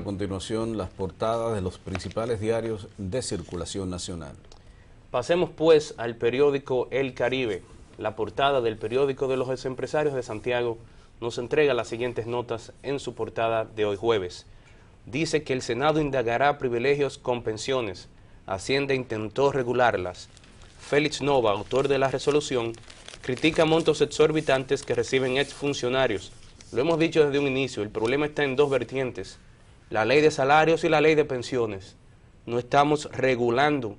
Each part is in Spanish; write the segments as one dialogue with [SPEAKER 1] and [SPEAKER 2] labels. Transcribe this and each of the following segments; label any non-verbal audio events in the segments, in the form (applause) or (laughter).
[SPEAKER 1] a continuación las portadas de los principales diarios de circulación nacional.
[SPEAKER 2] Pasemos pues al periódico El Caribe. La portada del periódico de los empresarios de Santiago nos entrega las siguientes notas en su portada de hoy jueves. Dice que el Senado indagará privilegios con pensiones. Hacienda intentó regularlas. Félix Nova, autor de la resolución, critica montos exorbitantes que reciben exfuncionarios. Lo hemos dicho desde un inicio, el problema está en dos vertientes la ley de salarios y la ley de pensiones. No estamos regulando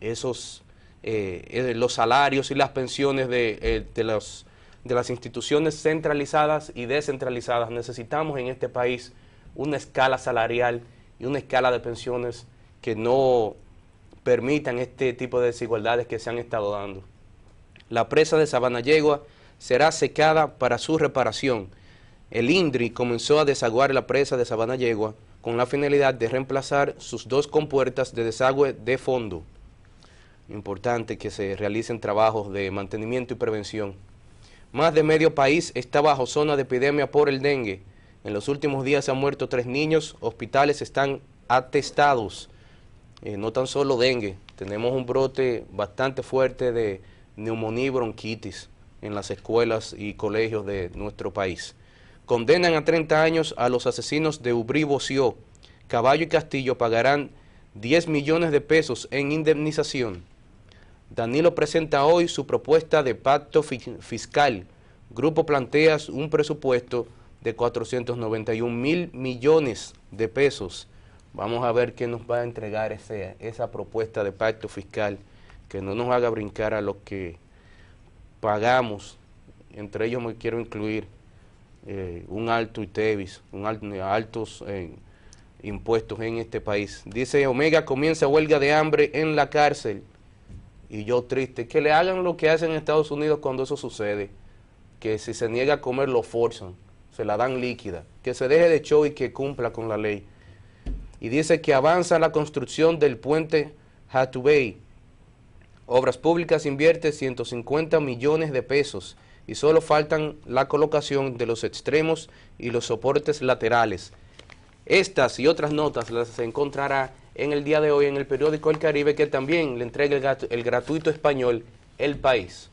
[SPEAKER 2] esos, eh, eh, los salarios y las pensiones de, eh, de, de las instituciones centralizadas y descentralizadas. Necesitamos en este país una escala salarial y una escala de pensiones que no permitan este tipo de desigualdades que se han estado dando. La presa de Sabana Yegua será secada para su reparación el INDRI comenzó a desaguar la presa de Sabana Yegua con la finalidad de reemplazar sus dos compuertas de desagüe de fondo. Importante que se realicen trabajos de mantenimiento y prevención. Más de medio país está bajo zona de epidemia por el dengue. En los últimos días se han muerto tres niños, hospitales están atestados. Eh, no tan solo dengue, tenemos un brote bastante fuerte de neumonía bronquitis en las escuelas y colegios de nuestro país. Condenan a 30 años a los asesinos de Ubrí Caballo y Castillo pagarán 10 millones de pesos en indemnización. Danilo presenta hoy su propuesta de pacto fiscal. Grupo plantea un presupuesto de 491 mil millones de pesos. Vamos a ver qué nos va a entregar esa propuesta de pacto fiscal que no nos haga brincar a lo que pagamos. Entre ellos me quiero incluir eh, un alto ITEVIS, un alto, altos eh, impuestos en este país. Dice Omega comienza huelga de hambre en la cárcel. Y yo triste, que le hagan lo que hacen en Estados Unidos cuando eso sucede, que si se niega a comer lo forzan, se la dan líquida, que se deje de show y que cumpla con la ley. Y dice que avanza la construcción del puente Hatubey. Obras Públicas invierte 150 millones de pesos y solo faltan la colocación de los extremos y los soportes laterales. Estas y otras notas las encontrará en el día de hoy en el periódico El Caribe que también le entrega el, gratuito español El País.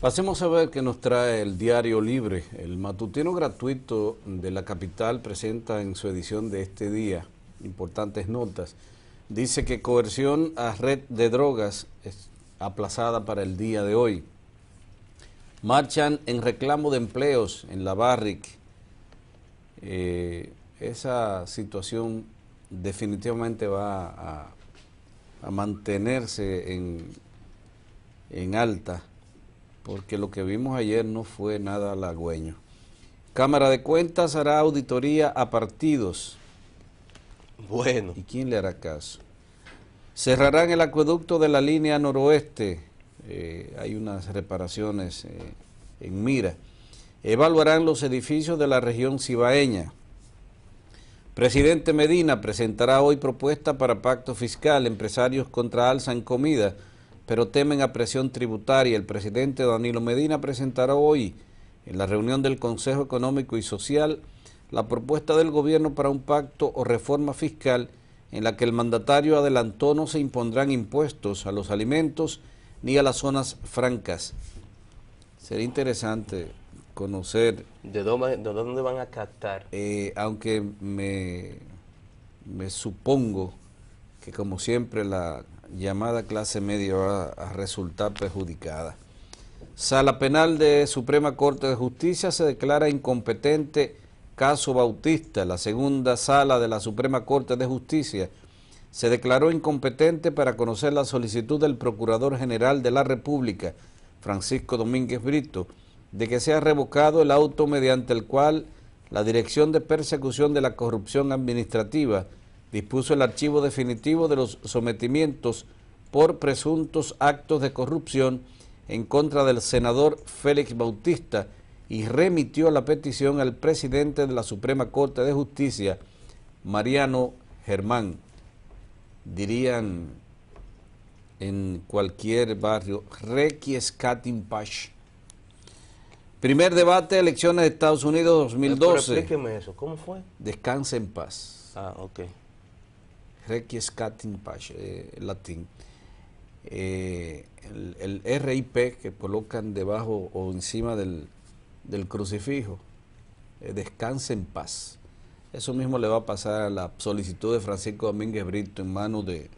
[SPEAKER 1] Pasemos a ver qué nos trae el diario Libre. El matutino gratuito de la capital presenta en su edición de este día importantes notas. Dice que coerción a red de drogas es aplazada para el día de hoy. Marchan en reclamo de empleos en la Barrick. Eh, esa situación definitivamente va a, mantenerse en, en, alta, porque lo que vimos ayer no fue nada halagüeño. Cámara de Cuentas hará auditoría a partidos. Bueno. ¿Y quién le hará caso? Cerrarán el acueducto de la línea noroeste eh, hay unas reparaciones eh, en mira. Evaluarán los edificios de la región cibaeña. Presidente Medina presentará hoy propuesta para pacto fiscal, empresarios contra alza en comida, pero temen a presión tributaria. El presidente Danilo Medina presentará hoy en la reunión del Consejo Económico y Social la propuesta del gobierno para un pacto o reforma fiscal en la que el mandatario adelantó no se impondrán impuestos a los alimentos ni a las zonas francas. Sería interesante conocer... ¿De dónde, van a captar? Eh, aunque me, me supongo que como siempre la llamada clase media va a resultar perjudicada. Sala Penal de Suprema Corte de Justicia se declara incompetente caso Bautista. La segunda sala de la Suprema Corte de Justicia se declaró incompetente para conocer la solicitud del Procurador General de la República, Francisco Domínguez Brito, de que sea revocado el auto mediante el cual la Dirección de Persecución de la Corrupción Administrativa dispuso el archivo definitivo de los sometimientos por presuntos actos de corrupción en contra del senador Félix Bautista y remitió la petición al presidente de la Suprema Corte de Justicia, Mariano Germán dirían en cualquier barrio, pace. Primer debate, elecciones de Estados Unidos 2012. Eh, pero explíqueme
[SPEAKER 2] eso, ¿cómo fue?
[SPEAKER 1] Descansa en paz. Ah, ok. Requiescat in eh, en latín. Eh, el, RIP que colocan debajo o encima del, crucifijo, Descanse descansa en paz. Eso mismo le va a pasar a la solicitud de Francisco Domínguez Brito en manos de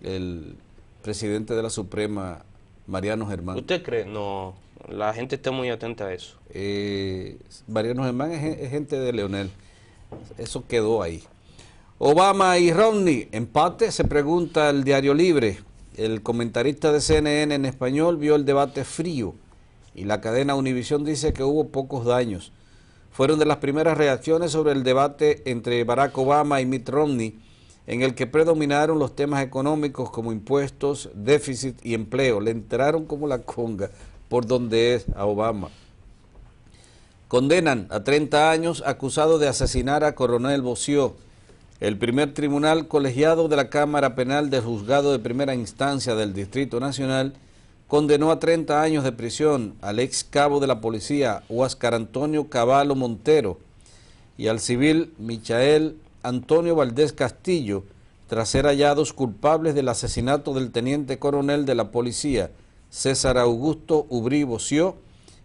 [SPEAKER 1] el presidente de la Suprema, Mariano Germán.
[SPEAKER 2] ¿Usted cree? No, la gente está muy atenta a
[SPEAKER 1] eso. Eh, Mariano Germán es, es gente de Leonel. Eso quedó ahí. Obama y Romney, empate, se pregunta el diario Libre. El comentarista de CNN en español vio el debate frío y la cadena Univisión dice que hubo pocos daños fueron de las primeras reacciones sobre el debate entre Barack Obama y Mitt Romney, en el que predominaron los temas económicos como impuestos, déficit y empleo. Le entraron como la conga por donde es a Obama. Condenan a 30 años acusado de asesinar a coronel Bocio, El primer tribunal colegiado de la Cámara Penal de Juzgado de Primera Instancia del Distrito Nacional condenó a 30 años de prisión al ex cabo de la policía, Huáscar Antonio Caballo Montero, y al civil Michael Antonio Valdés Castillo, tras ser hallados culpables del asesinato del teniente coronel de la policía, César Augusto Ubrí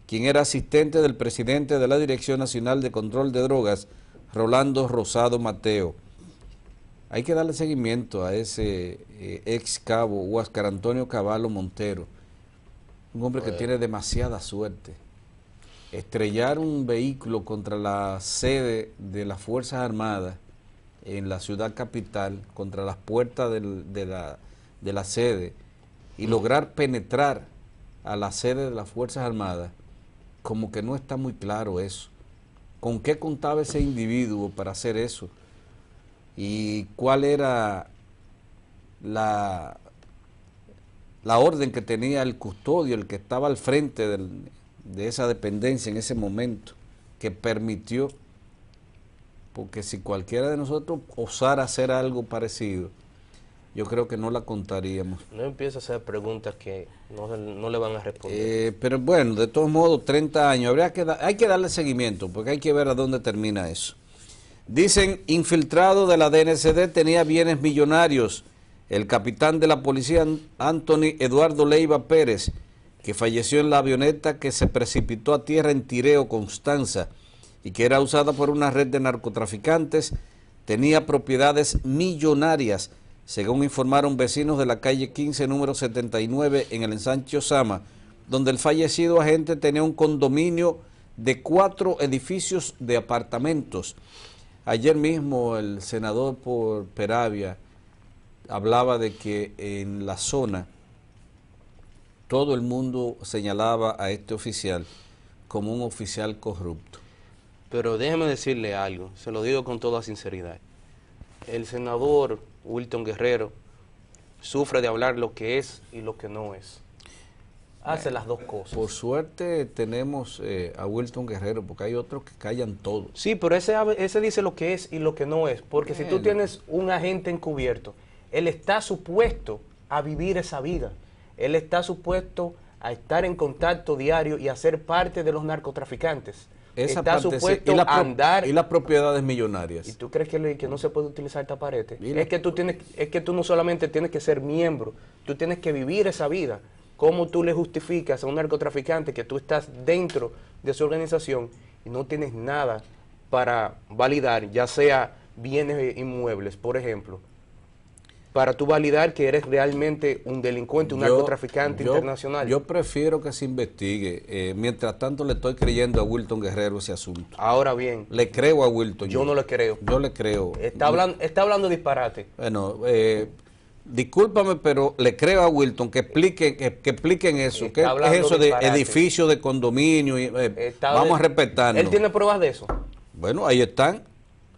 [SPEAKER 1] quien era asistente del presidente de la Dirección Nacional de Control de Drogas, Rolando Rosado Mateo. Hay que darle seguimiento a ese eh, ex cabo Huáscar Antonio Caballo Montero un hombre que tiene demasiada suerte. Estrellar un vehículo contra la sede de las Fuerzas Armadas en la ciudad capital, contra las puertas de, la, de la sede, y lograr penetrar a la sede de las Fuerzas Armadas, como que no está muy claro eso. ¿Con qué contaba ese individuo para hacer eso? ¿Y cuál era la la orden que tenía el custodio, el que estaba al frente de esa dependencia en ese momento, que permitió, porque si cualquiera de nosotros osara hacer algo parecido, yo creo que no la contaríamos.
[SPEAKER 2] No empieza a hacer preguntas que no, le van a responder.
[SPEAKER 1] Eh, pero bueno, de todos modos, 30 años, habría que hay que darle seguimiento, porque hay que ver a dónde termina eso. Dicen, infiltrado de la DNCD tenía bienes millonarios el capitán de la policía Anthony Eduardo Leiva Pérez, que falleció en la avioneta que se precipitó a tierra en Tireo, Constanza, y que era usada por una red de narcotraficantes, tenía propiedades millonarias, según informaron vecinos de la calle 15, número 79, en el ensanche Sama, donde el fallecido agente tenía un condominio de cuatro edificios de apartamentos. Ayer mismo el senador por Peravia, hablaba de que en la zona todo el mundo señalaba a este oficial como un oficial corrupto. Pero déjeme decirle algo, se lo digo con toda sinceridad.
[SPEAKER 2] El senador Wilton Guerrero sufre de hablar lo que es y lo que no es. Hace las dos cosas. Por
[SPEAKER 1] suerte tenemos eh, a Wilton Guerrero, porque hay otros que callan todo. Sí, pero ese, dice lo que es y lo que no es.
[SPEAKER 2] Porque si tú tienes un agente encubierto, él está supuesto a vivir esa vida. Él está supuesto a estar en contacto diario y a ser parte de los narcotraficantes.
[SPEAKER 1] está supuesto a andar. Y las propiedades millonarias. ¿Y tú crees que, no
[SPEAKER 2] se puede utilizar esta pared? Es que, tú tienes, es que tú no solamente tienes que ser miembro, tú tienes que vivir esa vida. ¿Cómo tú le justificas a un narcotraficante que tú estás dentro de su organización y no tienes nada para validar, ya sea bienes e inmuebles, por ejemplo? para tú validar que eres realmente un delincuente, un narcotraficante internacional? Yo
[SPEAKER 1] prefiero que se investigue. Eh, mientras tanto, le estoy creyendo a Wilton Guerrero ese asunto.
[SPEAKER 2] Ahora bien.
[SPEAKER 1] Le creo a Wilton. Yo, no le creo. Yo le creo. Está hablando,
[SPEAKER 2] está hablando disparate.
[SPEAKER 1] Bueno, eh, discúlpame, pero le creo a Wilton que expliquen, que, expliquen eso. ¿Qué es eso de edificio de condominio? Y, eh, vamos a respetarlo. ¿Él tiene pruebas de eso? Bueno, ahí están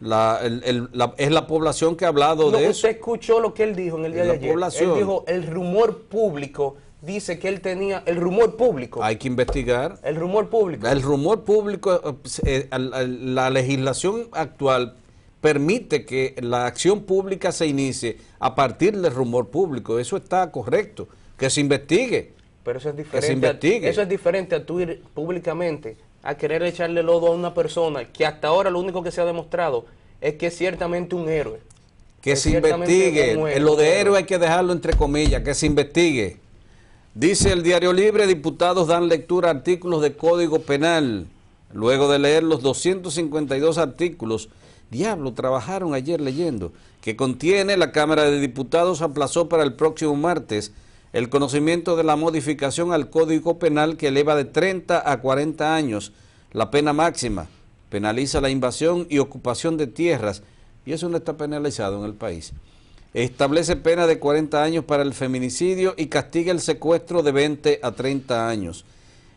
[SPEAKER 1] es la población que ha hablado de usted eso. Usted
[SPEAKER 2] escuchó lo que él dijo en el día de ayer. Población. Él dijo, el rumor
[SPEAKER 1] público dice que él tenía el rumor público. Hay que investigar. El rumor público. El rumor público, eh, eh, la legislación actual permite que la acción pública se inicie a partir del rumor público. Eso está correcto. Que se investigue.
[SPEAKER 2] Pero eso es diferente. se eso es diferente a tú públicamente a querer echarle lodo a una persona que hasta ahora lo único que se ha demostrado es que es ciertamente un héroe.
[SPEAKER 1] Que, se investigue. en lo de héroe hay que dejarlo entre comillas, que se investigue. Dice el Diario Libre, diputados dan lectura a artículos de Código Penal. Luego de leer los 252 artículos, diablo, trabajaron ayer leyendo, que contiene la Cámara de Diputados aplazó para el próximo martes el conocimiento de la modificación al Código Penal que eleva de 30 a 40 años la pena máxima, penaliza la invasión y ocupación de tierras, y eso no está penalizado en el país. Establece pena de 40 años para el feminicidio y castiga el secuestro de 20 a 30 años.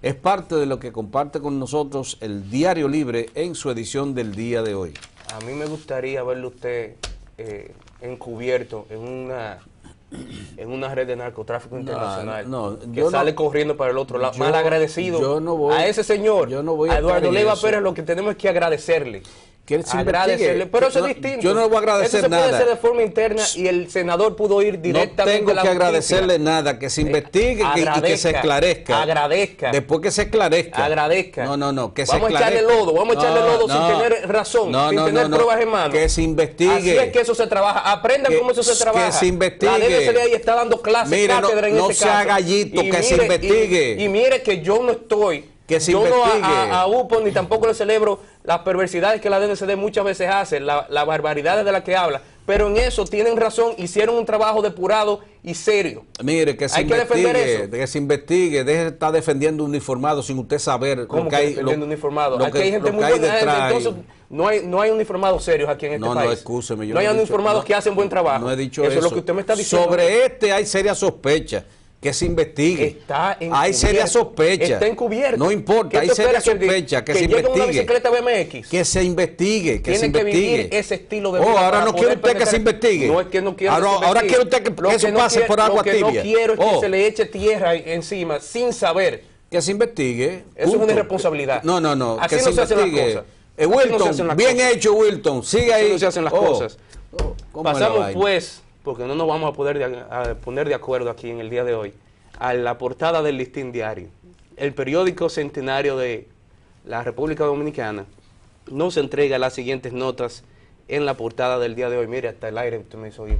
[SPEAKER 1] Es parte de lo que comparte con nosotros el Diario Libre en su edición del día de hoy.
[SPEAKER 2] A mí me gustaría verlo usted eh, encubierto en una en una red de narcotráfico internacional que sale corriendo para el otro lado. Mal agradecido a ese señor, Eduardo Leiva Pérez, lo que tenemos es que agradecerle que él pero eso es distinto. Yo no le voy a agradecer nada eso Puede hacer de forma interna y el senador pudo ir directamente. No tengo que agradecerle
[SPEAKER 1] nada, que se investigue y que se esclarezca. Agradezca. Después que se esclarezca. Agradezca. No, no, no, que vamos se esclarezca. a echarle lodo, vamos a echarle lodo sin tener razón, sin tener pruebas en mano. Que se investigue. Así es que eso
[SPEAKER 2] se trabaja. Aprendan cómo eso se trabaja. Que se investigue. La DNCD ahí está dando clases, cátedra no, en este sea gallito, que se investigue. y mire que yo no estoy yo no a, UPO ni tampoco le celebro las perversidades que la DNCD muchas veces hace, las la barbaridades de las que habla, pero en eso tienen razón, hicieron un trabajo depurado y serio. Mire, que se investigue,
[SPEAKER 1] que, se investigue, deje de estar defendiendo uniformado sin usted saber ¿Cómo que, hay, defendiendo lo, que, hay ¿eh?
[SPEAKER 2] no hay, no hay uniformados serios aquí en este país.
[SPEAKER 1] No, yo no, hay uniformados que hacen buen trabajo. No he dicho eso. es lo que usted me está diciendo. Sobre este hay serias sospechas que se investigue. Está hay serias sospechas. Está encubierto. No importa, hay serias sospechas que, que, se investigue. Una bicicleta BMX? Que se investigue, que se investigue. Que ese
[SPEAKER 2] estilo de oh, ahora no quiere usted que se investigue. No es que no quiero. Ahora, ahora quiere usted que, eso no pase por agua tibia. que no quiero que oh. se le eche tierra encima sin saber. Que se investigue. Eso es una irresponsabilidad. No, no, no. que no se, investigue, hacen las cosas. Eh, Wilton, bien hecho, Wilton. Sigue ahí. Así no se hacen las oh. cosas. Pasamos pues porque no nos vamos a poder poner de acuerdo aquí en el día de hoy, a la portada del listín diario. El periódico centenario de la República Dominicana no se entrega las siguientes notas en la portada del día de hoy. Mire, hasta el aire usted me hizo oír.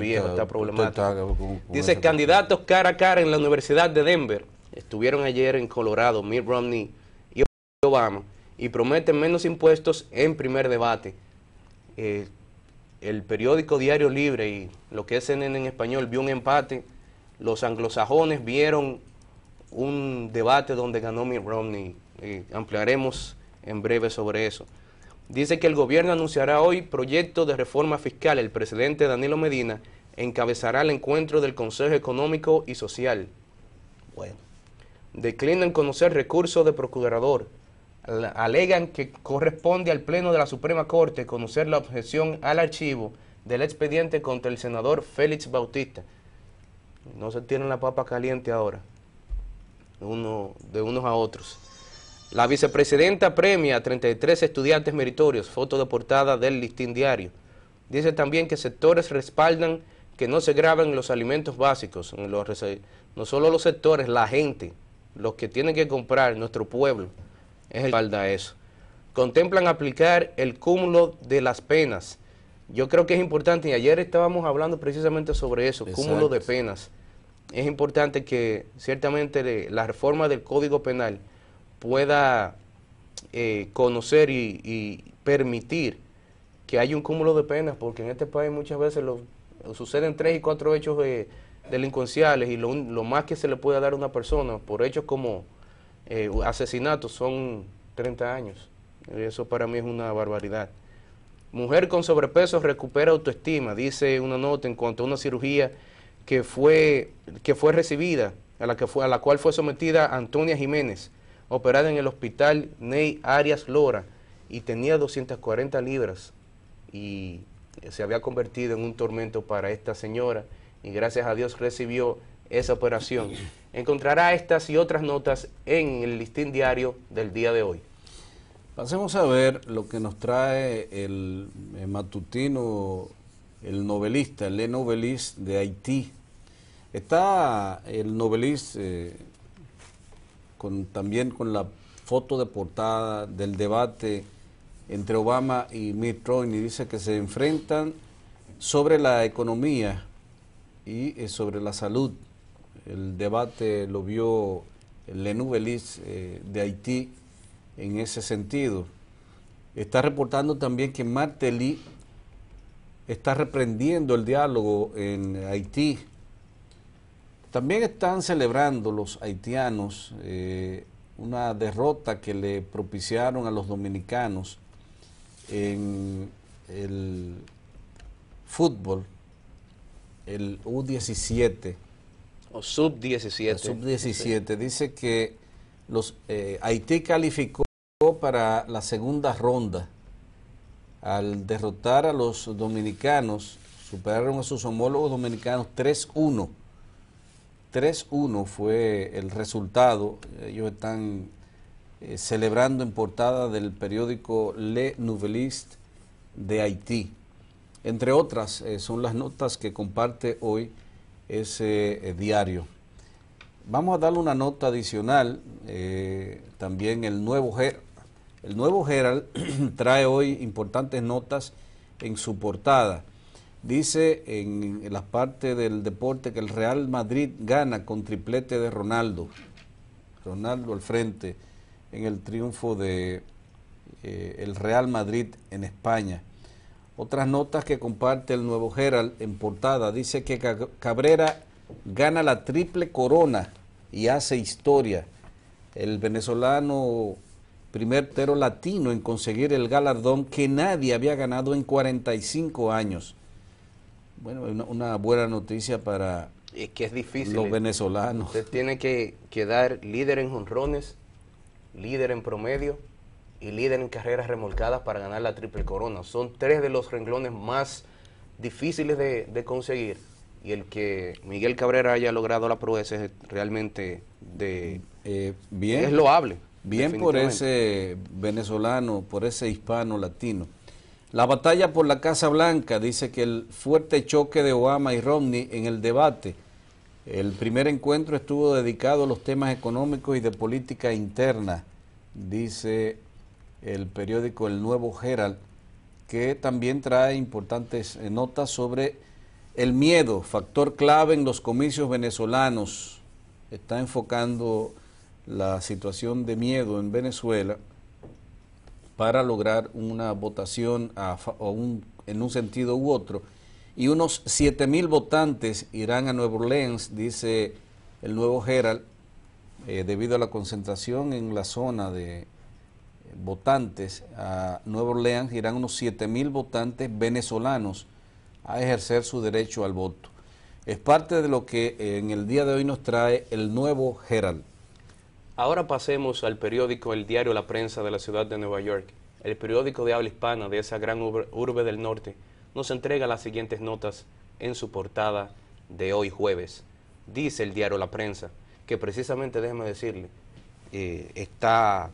[SPEAKER 1] viejo, está, problemático. Dice,
[SPEAKER 2] candidatos cara a cara en la Universidad de Denver. Estuvieron ayer en Colorado, Mitt Romney y Obama, y prometen menos impuestos en primer debate. Eh, el periódico Diario Libre y lo que es en español vio un empate, los anglosajones vieron un debate donde ganó Mitt Romney. ampliaremos en breve sobre eso. Dice que el gobierno anunciará hoy proyecto de reforma fiscal. El presidente Danilo Medina encabezará el encuentro del Consejo Económico y Social. Bueno. Declinan conocer recursos de procurador alegan que corresponde al Pleno de la Suprema Corte conocer la objeción al archivo del expediente contra el senador Félix Bautista. No se tienen la papa caliente ahora, uno, de unos a otros. La vicepresidenta premia a 33 estudiantes meritorios, foto de portada del listín diario. Dice también que sectores respaldan que no se graben los alimentos básicos, no solo los sectores, la gente, los que tienen que comprar, nuestro pueblo es el espalda eso. Contemplan aplicar el cúmulo de las penas. Yo creo que es importante, y ayer estábamos hablando precisamente sobre eso, cúmulo de penas. Es importante que ciertamente la reforma del Código Penal pueda eh, conocer y, permitir que haya un cúmulo de penas, porque en este país muchas veces suceden tres y cuatro hechos delincuenciales y lo, lo más que se le puede dar a una persona por hechos como eh, asesinatos son 30 años. Eso para mí es una barbaridad. Mujer con sobrepeso recupera autoestima, dice una nota en cuanto a una cirugía que fue, que fue recibida, a la, que fue, a la cual fue sometida Antonia Jiménez, operada en el hospital Ney Arias Lora, y tenía 240 libras y se había convertido en un tormento para esta señora y gracias a Dios recibió esa operación. Encontrará estas y otras notas en el listín diario
[SPEAKER 1] del día de hoy. Pasemos a ver lo que nos trae el, eh, matutino, el novelista, el de Haití. Está el novelista eh, con, también con la foto de portada del debate entre Obama y Mitt Romney. Dice que se enfrentan sobre la economía y eh, sobre la salud. El debate lo vio Lenú eh, de Haití en ese sentido. Está reportando también que Martelly está reprendiendo el diálogo en Haití. También están celebrando los haitianos eh, una derrota que le propiciaron a los dominicanos en el fútbol, el U-17 o sub-17. Sub-17. Dice que los, eh, Haití calificó para la segunda ronda al derrotar a los dominicanos. Superaron a sus homólogos dominicanos 3-1. 3-1 fue el resultado. Ellos están eh, celebrando en portada del periódico Le Nouvelliste de Haití. Entre otras eh, son las notas que comparte hoy ese eh, diario. Vamos a darle una nota adicional, eh, también el nuevo, el nuevo (clears throat) trae hoy importantes notas en su portada. Dice en, la parte del deporte que el Real Madrid gana con triplete de Ronaldo. Ronaldo al frente en el triunfo de eh, el Real Madrid en España. Otras notas que comparte el Nuevo Herald en portada dice que Cabrera gana la triple corona y hace historia. El venezolano primer tero latino en conseguir el galardón que nadie había ganado en 45 años. Bueno, una, buena noticia para los eh. venezolanos. Usted
[SPEAKER 2] tiene que quedar líder en jonrones, líder en promedio, y líder en carreras remolcadas para ganar la triple corona. Son tres de los renglones más difíciles de, conseguir y el que Miguel Cabrera haya logrado la proeza es realmente de eh, bien es loable bien por
[SPEAKER 1] ese venezolano por ese hispano latino la batalla por la Casa Blanca dice que el fuerte choque de Obama y Romney en el debate el primer encuentro estuvo dedicado a los temas económicos y de política interna dice el periódico El Nuevo Herald, que también trae importantes eh, notas sobre el miedo, factor clave en los comicios venezolanos. Está enfocando la situación de miedo en Venezuela para lograr una votación en un sentido u otro. Y unos mil votantes irán a Nueva Orleans, dice el nuevo Herald, eh, debido a la concentración en la zona de votantes a Nueva Orleans, irán unos 7.000 mil votantes venezolanos a ejercer su derecho al voto. Es parte de lo que en el día de hoy nos trae el nuevo Herald.
[SPEAKER 2] Ahora pasemos al periódico El Diario La Prensa de la ciudad de Nueva York. El periódico de habla hispana de esa gran urbe del norte nos entrega las siguientes notas en su portada de hoy jueves. Dice el diario La Prensa que precisamente, déjeme decirle, eh, está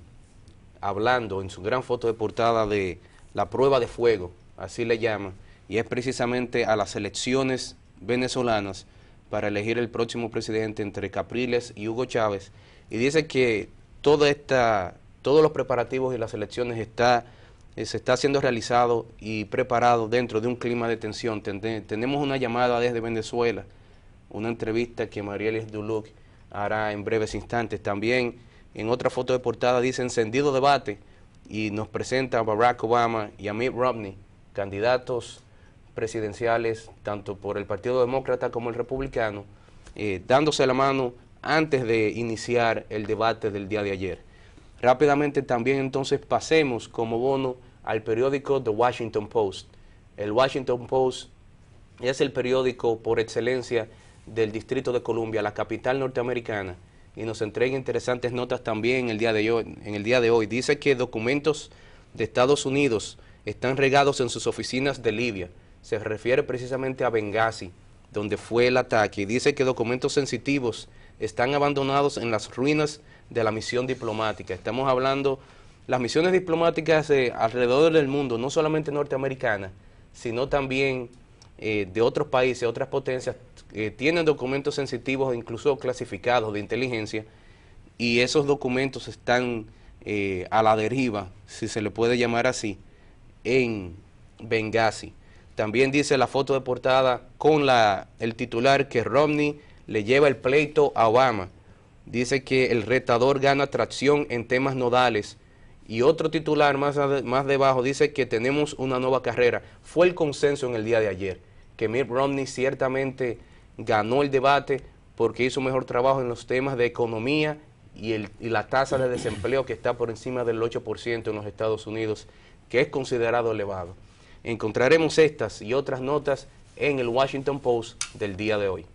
[SPEAKER 2] hablando en su gran foto de portada de la prueba de fuego, así le llaman, y es precisamente a las elecciones venezolanas para elegir el próximo presidente entre Capriles y Hugo Chávez, y dice que toda esta, todos los preparativos y las elecciones está, se está siendo realizado y preparado dentro de un clima de tensión. tenemos una llamada desde Venezuela, una entrevista que Marielis Duluc hará en breves instantes. También en otra foto de portada dice encendido debate y nos presenta a Barack Obama y a Mitt Romney, candidatos presidenciales tanto por el Partido Demócrata como el Republicano, eh, dándose la mano antes de iniciar el debate del día de ayer. Rápidamente también entonces pasemos como bono al periódico The Washington Post. El Washington Post es el periódico por excelencia del Distrito de Columbia, la capital norteamericana y nos entrega interesantes notas también en el día de hoy. En el día de hoy. Dice que documentos de Estados Unidos están regados en sus oficinas de Libia. Se refiere precisamente a Benghazi, donde fue el ataque. Y dice que documentos sensitivos están abandonados en las ruinas de la misión diplomática. Estamos hablando, las misiones diplomáticas eh, alrededor del mundo, no solamente norteamericanas, sino también eh, de otros países, otras potencias, eh, tienen documentos sensitivos, incluso clasificados de inteligencia, y esos documentos están eh, a la deriva, si se le puede llamar así, en Benghazi. También dice la foto de portada con la, el titular que Romney le lleva el pleito a Obama. Dice que el retador gana tracción en temas nodales. Y otro titular más, más debajo dice que tenemos una nueva carrera. Fue el consenso en el día de ayer que Mitt Romney ciertamente ganó el debate porque hizo mejor trabajo en los temas de economía y, y la tasa de desempleo que está por encima del 8% en los Estados Unidos, que es considerado elevado. Encontraremos estas y otras notas en el Washington Post del día de hoy.